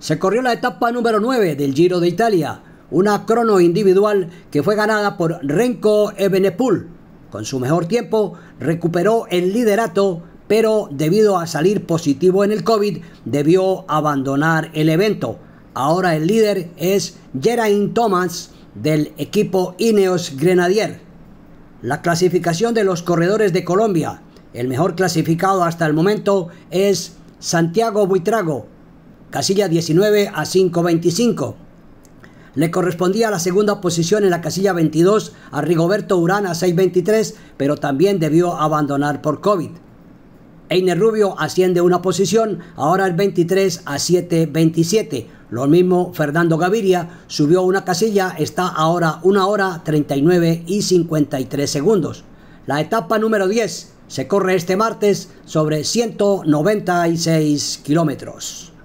Se corrió la etapa número 9 del Giro de Italia, una crono individual que fue ganada por Renko Ebenepul. Con su mejor tiempo recuperó el liderato, pero debido a salir positivo en el COVID debió abandonar el evento. Ahora el líder es Geraint Thomas del equipo Ineos Grenadier. La clasificación de los corredores de Colombia. El mejor clasificado hasta el momento es Santiago Buitrago casilla 19 a 5.25. Le correspondía la segunda posición en la casilla 22 a Rigoberto Urán a 6.23, pero también debió abandonar por COVID. Einer Rubio asciende una posición, ahora el 23 a 7.27. Lo mismo Fernando Gaviria subió una casilla, está ahora 1 hora 39 y 53 segundos. La etapa número 10 se corre este martes sobre 196 kilómetros.